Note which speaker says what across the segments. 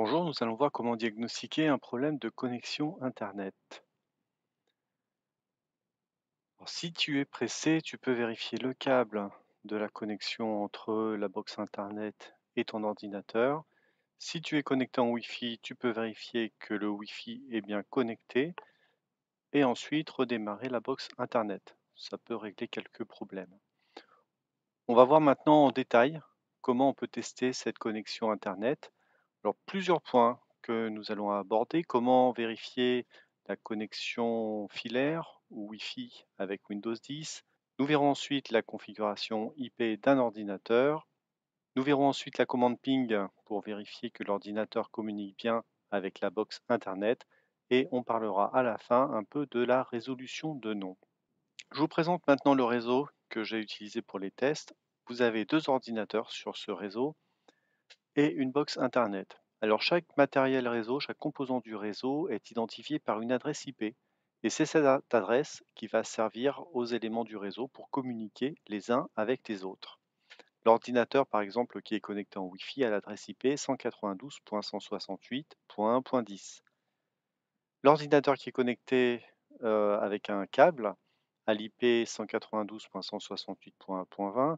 Speaker 1: Bonjour, nous allons voir comment diagnostiquer un problème de connexion Internet. si tu es pressé, tu peux vérifier le câble de la connexion entre la box Internet et ton ordinateur. Si tu es connecté en Wi-Fi, tu peux vérifier que le Wi-Fi est bien connecté et ensuite redémarrer la box Internet. Ça peut régler quelques problèmes. On va voir maintenant en détail comment on peut tester cette connexion Internet plusieurs points que nous allons aborder. Comment vérifier la connexion filaire ou Wi-Fi avec Windows 10. Nous verrons ensuite la configuration IP d'un ordinateur. Nous verrons ensuite la commande ping pour vérifier que l'ordinateur communique bien avec la box Internet. Et on parlera à la fin un peu de la résolution de nom. Je vous présente maintenant le réseau que j'ai utilisé pour les tests. Vous avez deux ordinateurs sur ce réseau et une box Internet. Alors chaque matériel réseau, chaque composant du réseau est identifié par une adresse IP. Et c'est cette adresse qui va servir aux éléments du réseau pour communiquer les uns avec les autres. L'ordinateur, par exemple, qui est connecté en Wi-Fi à l'adresse IP 192.168.1.10. L'ordinateur qui est connecté euh, avec un câble à l'IP 192.168.1.20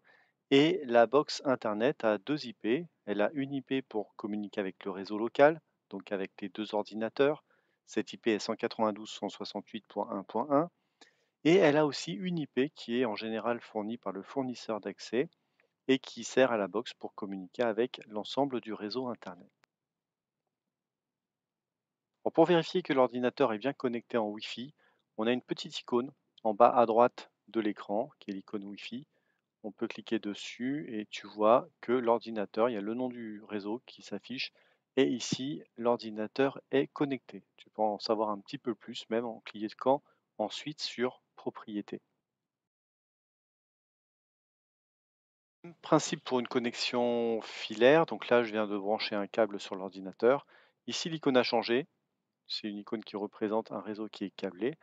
Speaker 1: et la box Internet a deux IP. Elle a une IP pour communiquer avec le réseau local, donc avec les deux ordinateurs. Cette IP est 192.168.1.1. Et elle a aussi une IP qui est en général fournie par le fournisseur d'accès et qui sert à la box pour communiquer avec l'ensemble du réseau Internet. pour vérifier que l'ordinateur est bien connecté en Wi-Fi, on a une petite icône en bas à droite de l'écran, qui est l'icône Wi-Fi, on peut cliquer dessus et tu vois que l'ordinateur, il y a le nom du réseau qui s'affiche et ici l'ordinateur est connecté. Tu peux en savoir un petit peu plus même en cliquant ensuite sur propriété. Principe pour une connexion filaire, donc là je viens de brancher un câble sur l'ordinateur. Ici l'icône a changé, c'est une icône qui représente un réseau qui est câblé.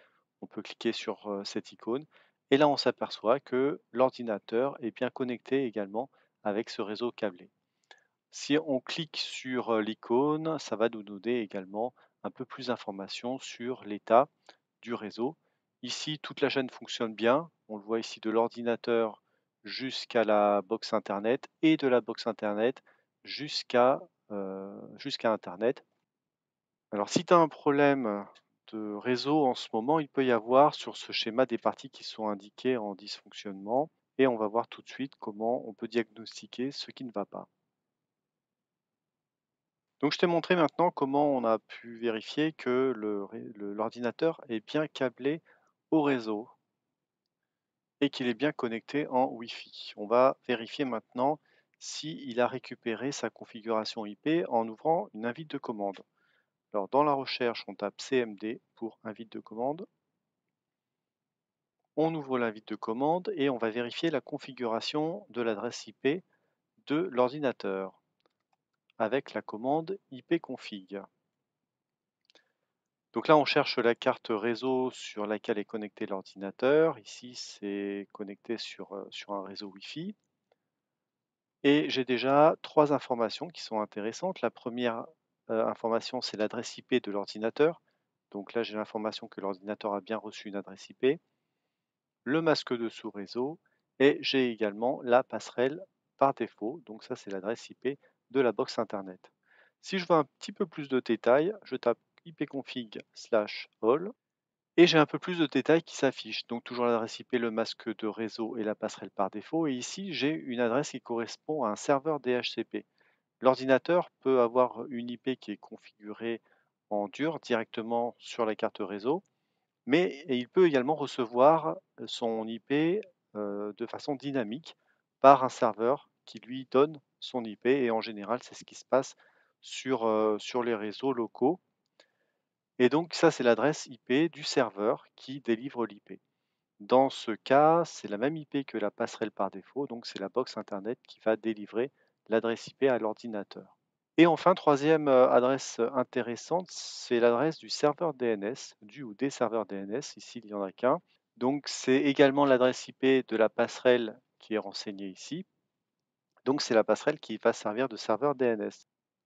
Speaker 1: On peut cliquer sur euh, cette icône et là, on s'aperçoit que l'ordinateur est bien connecté également avec ce réseau câblé. Si on clique sur l'icône, ça va nous donner également un peu plus d'informations sur l'état du réseau. Ici, toute la chaîne fonctionne bien. On le voit ici de l'ordinateur jusqu'à la box Internet et de la box Internet jusqu'à Internet. Alors si tu as un problème réseau en ce moment, il peut y avoir sur ce schéma des parties qui sont indiquées en dysfonctionnement et on va voir tout de suite comment on peut diagnostiquer ce qui ne va pas. Donc je t'ai montré maintenant comment on a pu vérifier que l'ordinateur est bien câblé au réseau et qu'il est bien connecté en Wi-Fi. On va vérifier maintenant s'il a récupéré sa configuration IP en ouvrant une invite de commande. Alors dans la recherche, on tape CMD pour invite de commande. On ouvre l'invite de commande et on va vérifier la configuration de l'adresse IP de l'ordinateur avec la commande ipconfig. Donc là, on cherche la carte réseau sur laquelle est connecté l'ordinateur. Ici, c'est connecté sur, euh, sur un réseau Wi-Fi. Et j'ai déjà trois informations qui sont intéressantes. La première euh, information, c'est l'adresse IP de l'ordinateur. Donc là, j'ai l'information que l'ordinateur a bien reçu une adresse IP. Le masque de sous-réseau. Et j'ai également la passerelle par défaut. Donc ça, c'est l'adresse IP de la box Internet. Si je veux un petit peu plus de détails, je tape ipconfig slash all. Et j'ai un peu plus de détails qui s'affichent. Donc toujours l'adresse IP, le masque de réseau et la passerelle par défaut. Et ici, j'ai une adresse qui correspond à un serveur DHCP. L'ordinateur peut avoir une IP qui est configurée en dur directement sur la carte réseau, mais il peut également recevoir son IP de façon dynamique par un serveur qui lui donne son IP et en général c'est ce qui se passe sur, sur les réseaux locaux. Et donc ça c'est l'adresse IP du serveur qui délivre l'IP. Dans ce cas, c'est la même IP que la passerelle par défaut, donc c'est la box Internet qui va délivrer l'adresse IP à l'ordinateur. Et enfin, troisième euh, adresse euh, intéressante, c'est l'adresse du serveur DNS, du ou des serveurs DNS, ici il n'y en a qu'un. Donc c'est également l'adresse IP de la passerelle qui est renseignée ici. Donc c'est la passerelle qui va servir de serveur DNS.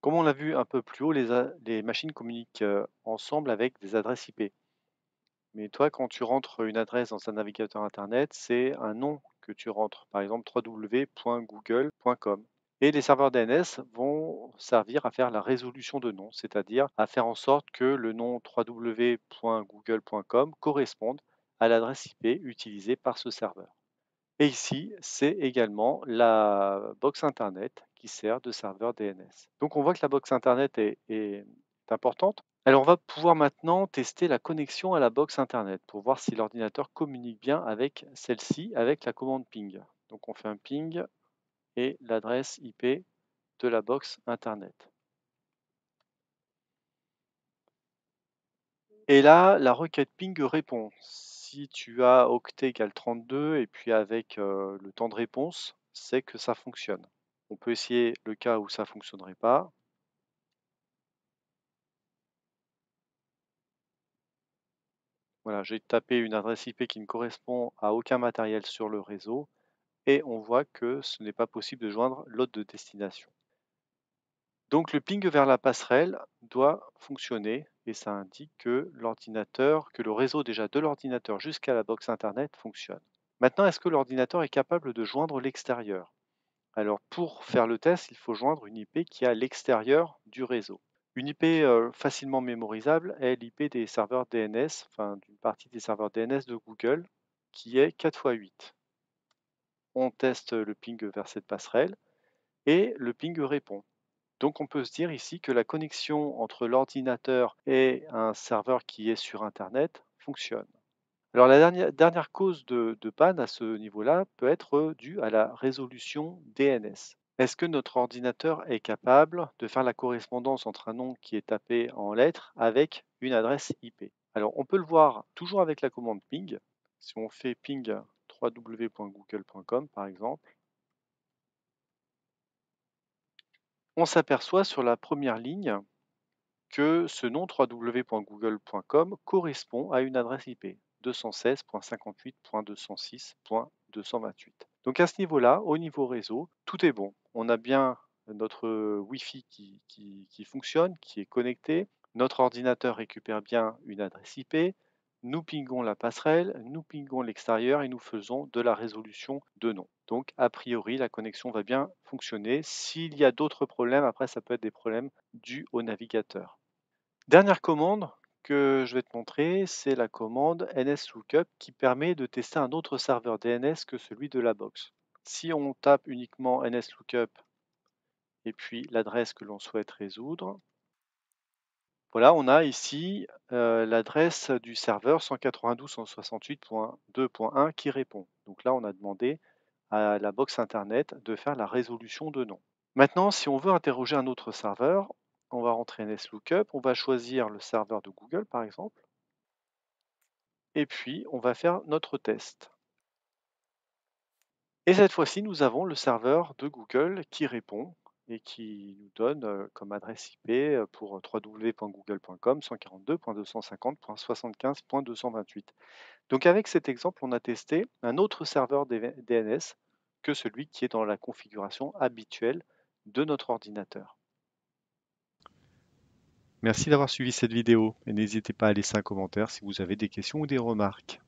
Speaker 1: Comme on l'a vu un peu plus haut, les, les machines communiquent euh, ensemble avec des adresses IP. Mais toi, quand tu rentres une adresse dans un navigateur Internet, c'est un nom que tu rentres, par exemple www.google.com. Et les serveurs DNS vont servir à faire la résolution de nom, c'est-à-dire à faire en sorte que le nom www.google.com corresponde à l'adresse IP utilisée par ce serveur. Et ici, c'est également la box Internet qui sert de serveur DNS. Donc on voit que la box Internet est importante. Alors on va pouvoir maintenant tester la connexion à la box Internet pour voir si l'ordinateur communique bien avec celle-ci, avec la commande ping. Donc on fait un ping et l'adresse IP de la box Internet. Et là, la requête ping répond. Si tu as octet égale 32 et puis avec euh, le temps de réponse, c'est que ça fonctionne. On peut essayer le cas où ça ne fonctionnerait pas. Voilà, j'ai tapé une adresse IP qui ne correspond à aucun matériel sur le réseau et on voit que ce n'est pas possible de joindre l'hôte de destination. Donc le ping vers la passerelle doit fonctionner et ça indique que que le réseau déjà de l'ordinateur jusqu'à la box internet fonctionne. Maintenant, est-ce que l'ordinateur est capable de joindre l'extérieur Alors pour faire le test, il faut joindre une IP qui est à l'extérieur du réseau. Une IP euh, facilement mémorisable est l'IP des serveurs DNS, enfin d'une partie des serveurs DNS de Google, qui est 4x8 on teste le ping vers cette passerelle et le ping répond. Donc on peut se dire ici que la connexion entre l'ordinateur et un serveur qui est sur Internet fonctionne. Alors la dernière, cause de, panne à ce niveau-là peut être due à la résolution DNS. Est-ce que notre ordinateur est capable de faire la correspondance entre un nom qui est tapé en lettres avec une adresse IP Alors on peut le voir toujours avec la commande ping. Si on fait ping www.google.com par exemple, on s'aperçoit sur la première ligne que ce nom www.google.com correspond à une adresse IP 216.58.206.228. Donc à ce niveau-là, au niveau réseau, tout est bon. On a bien notre Wi-Fi qui, qui fonctionne, qui est connecté. Notre ordinateur récupère bien une adresse IP nous pingons la passerelle, nous pingons l'extérieur et nous faisons de la résolution de nom. Donc, a priori, la connexion va bien fonctionner. S'il y a d'autres problèmes, après, ça peut être des problèmes dus au navigateur. Dernière commande que je vais te montrer, c'est la commande NSLOOKUP qui permet de tester un autre serveur DNS que celui de la box. Si on tape uniquement NSLOOKUP et puis l'adresse que l'on souhaite résoudre, voilà, on a ici euh, l'adresse du serveur 192.168.2.1 qui répond. Donc là, on a demandé à la box Internet de faire la résolution de nom. Maintenant, si on veut interroger un autre serveur, on va rentrer NSLOOKUP, on va choisir le serveur de Google par exemple, et puis on va faire notre test. Et cette fois-ci, nous avons le serveur de Google qui répond et qui nous donne comme adresse IP pour www.google.com 142.250.75.228. Donc avec cet exemple, on a testé un autre serveur DNS que celui qui est dans la configuration habituelle de notre ordinateur. Merci d'avoir suivi cette vidéo et n'hésitez pas à laisser un commentaire si vous avez des questions ou des remarques.